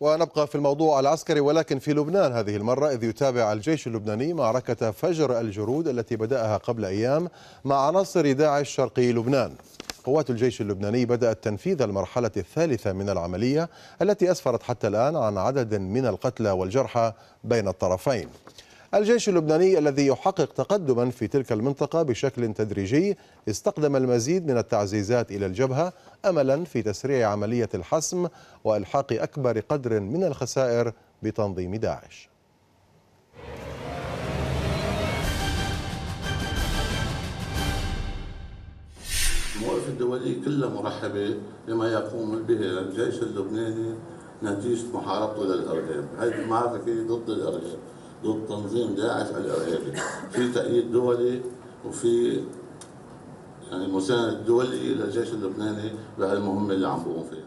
ونبقى في الموضوع العسكري ولكن في لبنان هذه المرة إذ يتابع الجيش اللبناني معركة فجر الجرود التي بدأها قبل أيام مع عناصر داعش شرقي لبنان قوات الجيش اللبناني بدأت تنفيذ المرحلة الثالثة من العملية التي أسفرت حتى الآن عن عدد من القتلى والجرحى بين الطرفين الجيش اللبناني الذي يحقق تقدما في تلك المنطقة بشكل تدريجي استقدم المزيد من التعزيزات إلى الجبهة أملا في تسريع عملية الحسم وإلحاق أكبر قدر من الخسائر بتنظيم داعش المواقف الدولية كلها مرحبة بما يقوم به الجيش اللبناني نتيجة محاربته للإرهاب، هذه المعركة ضد الإرهاب ضد تنظيم داعش الارهابي في تأييد دولي وفي يعني مساند دولي للجيش اللبناني بهالمهمة اللي عم بقوم فيها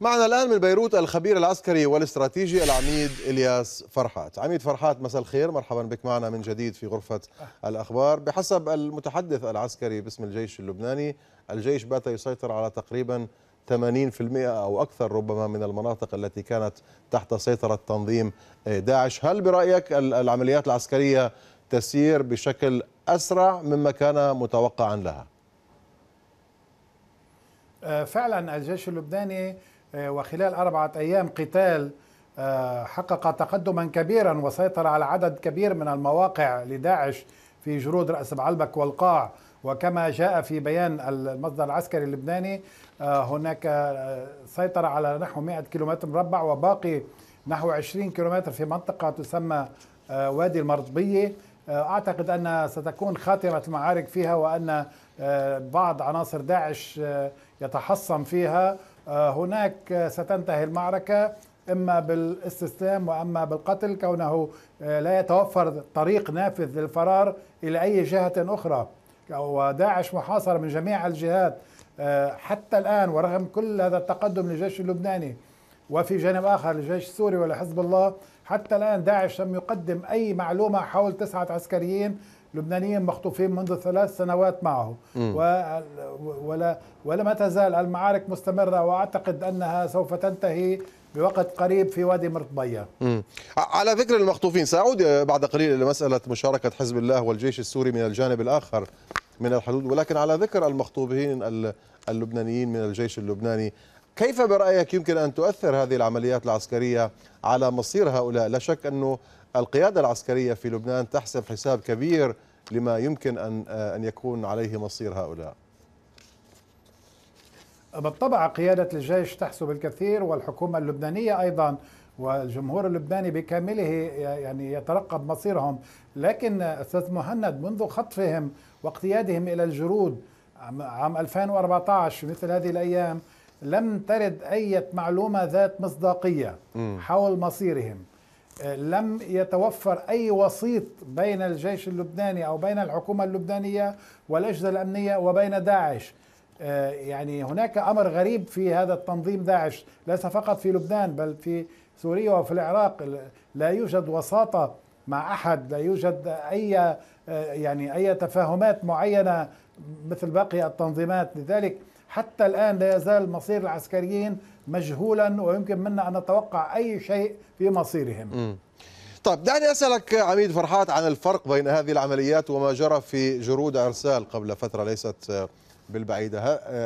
معنا الآن من بيروت الخبير العسكري والاستراتيجي العميد إلياس فرحات عميد فرحات مساء الخير مرحبا بك معنا من جديد في غرفة الأخبار بحسب المتحدث العسكري باسم الجيش اللبناني الجيش بات يسيطر على تقريبا 80% أو أكثر ربما من المناطق التي كانت تحت سيطرة تنظيم داعش هل برأيك العمليات العسكرية تسير بشكل أسرع مما كان متوقعا لها آه، فعلا الجيش اللبناني آه، وخلال أربعة أيام قتال آه، حقق تقدما كبيرا وسيطر على عدد كبير من المواقع لداعش في جرود رأس بعلبك والقاع وكما جاء في بيان المصدر العسكري اللبناني آه، هناك آه، سيطرة على نحو 100 كيلومتر مربع وباقي نحو 20 كيلومتر في منطقة تسمى آه، وادي المرضبية أعتقد أن ستكون خاتمة المعارك فيها وأن بعض عناصر داعش يتحصن فيها هناك ستنتهي المعركة إما بالاستسلام وأما بالقتل كونه لا يتوفر طريق نافذ للفرار إلى أي جهة أخرى وداعش محاصر محاصرة من جميع الجهات آه، حتى الآن ورغم كل هذا التقدم للجيش اللبناني وفي جانب آخر للجيش السوري ولحزب الله حتى الآن داعش لم يقدم أي معلومة حول تسعة عسكريين لبنانيين مخطوفين منذ ثلاث سنوات معه و... ولا ولما تزال المعارك مستمرة وأعتقد أنها سوف تنتهي بوقت قريب في وادي مرطبية على ذكر المخطوفين سأعود بعد قليل إلى مسألة مشاركة حزب الله والجيش السوري من الجانب الآخر من الحدود ولكن على ذكر المخطوبين اللبنانيين من الجيش اللبناني كيف برأيك يمكن أن تؤثر هذه العمليات العسكرية على مصير هؤلاء لا شك أنه القيادة العسكرية في لبنان تحسب حساب كبير لما يمكن أن آه، أن يكون عليه مصير هؤلاء بالطبع قيادة الجيش تحسب الكثير والحكومة اللبنانية أيضا والجمهور اللبناني بكامله يعني يترقب مصيرهم لكن أستاذ مهند منذ خطفهم واقتيادهم إلى الجرود عام 2014 مثل هذه الأيام لم ترد أي معلومة ذات مصداقية حول مصيرهم لم يتوفر أي وسيط بين الجيش اللبناني أو بين الحكومة اللبنانية والأجهزة الأمنية وبين داعش آه، يعني هناك أمر غريب في هذا التنظيم داعش ليس فقط في لبنان بل في سوريا وفي العراق لا يوجد وساطة مع أحد لا يوجد أي آه، يعني أي تفاهمات معينة مثل باقي التنظيمات لذلك حتى الآن لا يزال مصير العسكريين مجهولا ويمكن منا أن نتوقع أي شيء في مصيرهم طيب دعني أسألك عميد فرحات عن الفرق بين هذه العمليات وما جرى في جرود أرسال قبل فترة ليست بالبعيدة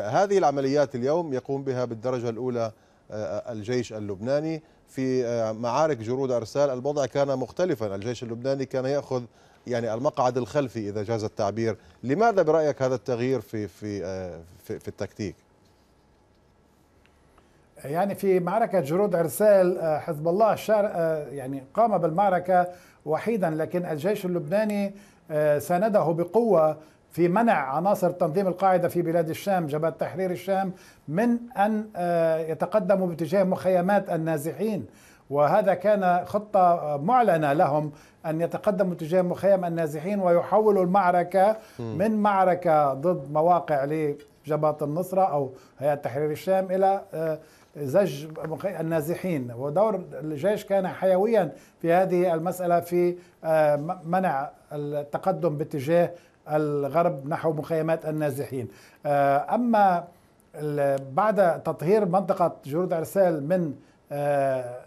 هذه العمليات اليوم يقوم بها بالدرجة الأولى آه، الجيش اللبناني في آه، معارك جرود أرسال الوضع كان مختلفا الجيش اللبناني كان يأخذ يعني المقعد الخلفي إذا جاز التعبير لماذا برأيك هذا التغيير في, في, آه، في, في التكتيك؟ يعني في معركة جرود عرسال حزب الله شار يعني قام بالمعركة وحيدا لكن الجيش اللبناني سانده بقوة في منع عناصر تنظيم القاعدة في بلاد الشام جبهة تحرير الشام من أن آه، يتقدموا باتجاه مخيمات النازحين وهذا كان خطة معلنة لهم أن يتقدموا باتجاه مخيم النازحين ويحولوا المعركة من معركة ضد مواقع لجبهة النصرة أو هيئة تحرير الشام إلى آه، زج النازحين ودور الجيش كان حيويا في هذه المسألة في آه، منع التقدم باتجاه الغرب نحو مخيمات النازحين آه، أما بعد تطهير منطقة جرود عرسال من آه،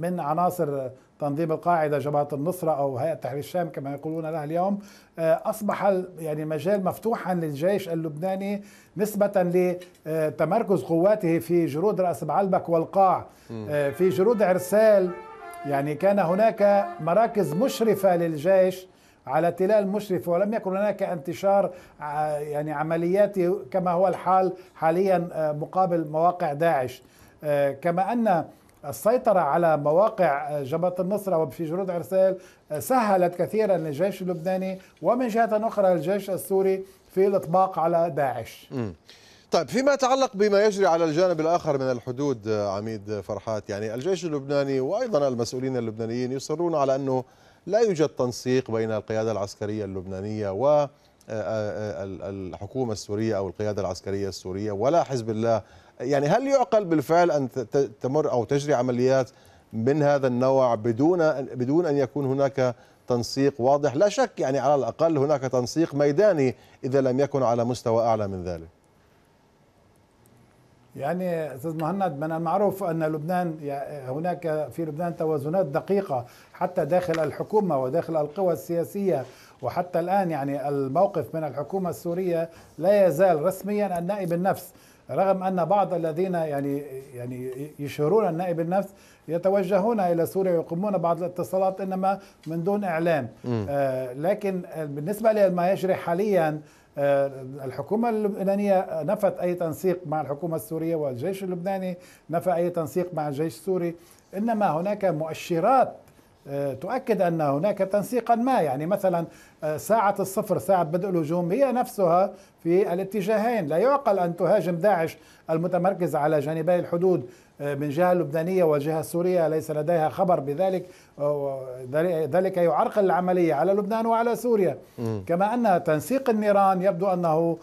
من عناصر تنظيم القاعدة جبهة النصرة أو هيئة تحرير الشام كما يقولون لها اليوم آه، أصبح يعني المجال مفتوحا للجيش اللبناني نسبة لتمركز قواته في جرود رأس بعلبك والقاع في جرود عرسال يعني كان هناك مراكز مشرفة للجيش على تلال مشرف ولم يكن هناك انتشار آه، يعني عمليات كما هو الحال حاليا آه، مقابل مواقع داعش آه، كما ان السيطرة على مواقع جبهة النصرة وفي جنود عرسال سهلت كثيرا للجيش اللبناني ومن جهة أخرى الجيش السوري في الإطباق على داعش م. طيب فيما يتعلق بما يجري على الجانب الآخر من الحدود عميد فرحات يعني الجيش اللبناني وأيضا المسؤولين اللبنانيين يصرون على أنه لا يوجد تنسيق بين القيادة العسكرية اللبنانية و آه، آه، آه، الحكومة السورية أو القيادة العسكرية السورية ولا حزب الله يعني هل يعقل بالفعل أن تمر أو تجري عمليات من هذا النوع بدون بدون أن يكون هناك تنسيق واضح لا شك يعني على الأقل هناك تنسيق ميداني إذا لم يكن على مستوى أعلى من ذلك يعني استاذ مهند من المعروف ان لبنان هناك في لبنان توازنات دقيقه حتى داخل الحكومه وداخل القوى السياسيه وحتى الان يعني الموقف من الحكومه السوريه لا يزال رسميا النائب النفس رغم ان بعض الذين يعني يعني يشهرون النائب النفس يتوجهون الى سوريا ويقومون بعض الاتصالات انما من دون اعلام آه لكن بالنسبه لما يجري حاليا آه، الحكومة اللبنانية نفت أي تنسيق مع الحكومة السورية والجيش اللبناني نفى أي تنسيق مع الجيش السوري إنما هناك مؤشرات آه، تؤكد أن هناك تنسيقا ما يعني مثلا آه، ساعة الصفر ساعة بدء الهجوم هي نفسها في الاتجاهين لا يعقل أن تهاجم داعش المتمركز على جانبي الحدود آه، من جهة لبنانية والجهة السورية ليس لديها خبر بذلك آه، ذلك يعرقل العملية على لبنان وعلى سوريا كما أن تنسيق النيران يبدو أنه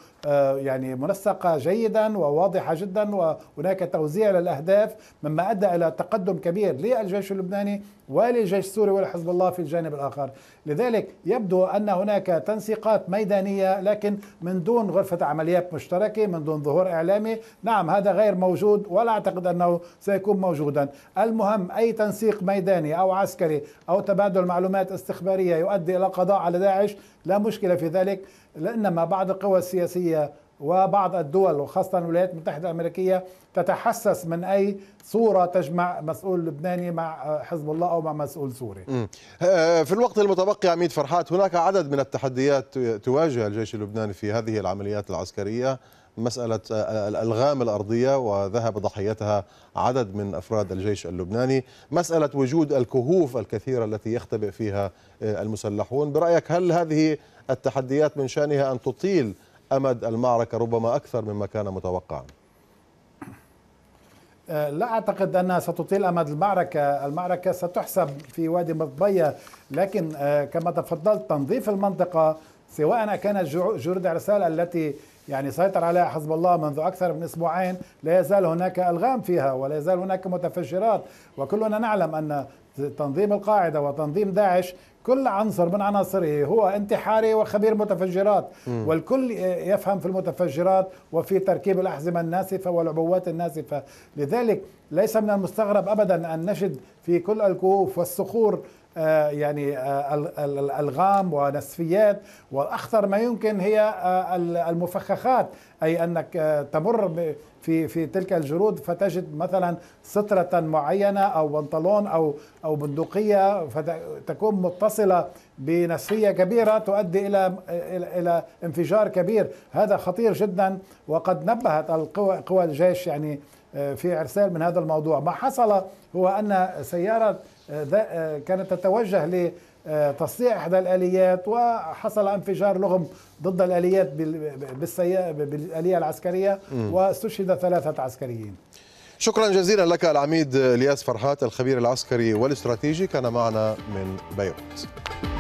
يعني منسقة جيدا وواضحة جدا وهناك توزيع للأهداف مما أدى إلى تقدم كبير للجيش اللبناني وللجيش السوري ولحزب الله في الجانب الآخر لذلك يبدو أن أن هناك تنسيقات ميدانية لكن من دون غرفة عمليات مشتركة من دون ظهور إعلامي نعم هذا غير موجود ولا أعتقد أنه سيكون موجودا المهم أي تنسيق ميداني أو عسكري أو تبادل معلومات استخبارية يؤدي إلى القضاء على داعش لا مشكلة في ذلك لإنما بعض القوى السياسية وبعض الدول وخاصة الولايات المتحدة الأمريكية تتحسس من أي صورة تجمع مسؤول لبناني مع حزب الله أو مع مسؤول سوري آه، في الوقت المتبقي عميد فرحات هناك عدد من التحديات تواجه الجيش اللبناني في هذه العمليات العسكرية مسألة آه، الألغام الأرضية وذهب ضحيتها عدد من أفراد الجيش اللبناني مسألة وجود الكهوف الكثيرة التي يختبئ فيها آه، المسلحون برأيك هل هذه التحديات من شأنها أن تطيل أمد المعركة ربما أكثر مما كان متوقعا أه، لا أعتقد أنها ستطيل أمد المعركة المعركة ستحسب في وادي مطبية لكن أه، كما تفضلت تنظيف المنطقة سواء كانت جرد عرسال التي يعني سيطر عليها حزب الله منذ أكثر من أسبوعين لا يزال هناك ألغام فيها ولا يزال هناك متفجرات وكلنا نعلم أن تنظيم القاعدة وتنظيم داعش كل عنصر من عناصره هو انتحاري وخبير متفجرات م. والكل يفهم في المتفجرات وفي تركيب الأحزمة الناسفة والعبوات الناسفة لذلك ليس من المستغرب أبدا أن نجد في كل الكهوف والصخور آه، يعني آه، الالغام ونسفيات والاخطر ما يمكن هي آه، المفخخات اي انك تمر في في تلك الجرود فتجد مثلا سترة معينة أو بنطلون أو أو بندقية فتكون متصلة بنسفية كبيرة تؤدي إلى إلى انفجار كبير هذا خطير جدا وقد نبهت القوى قوى الجيش يعني في إرسال من هذا الموضوع ما حصل هو أن سيارة آه، آه، كانت تتوجه لتصنيع إحدى الآليات وحصل انفجار لغم ضد الآليات بالآلية العسكرية واستشهد ثلاثة عسكريين شكرا جزيلا لك العميد الياس فرحات الخبير العسكري والاستراتيجي كان معنا من بيروت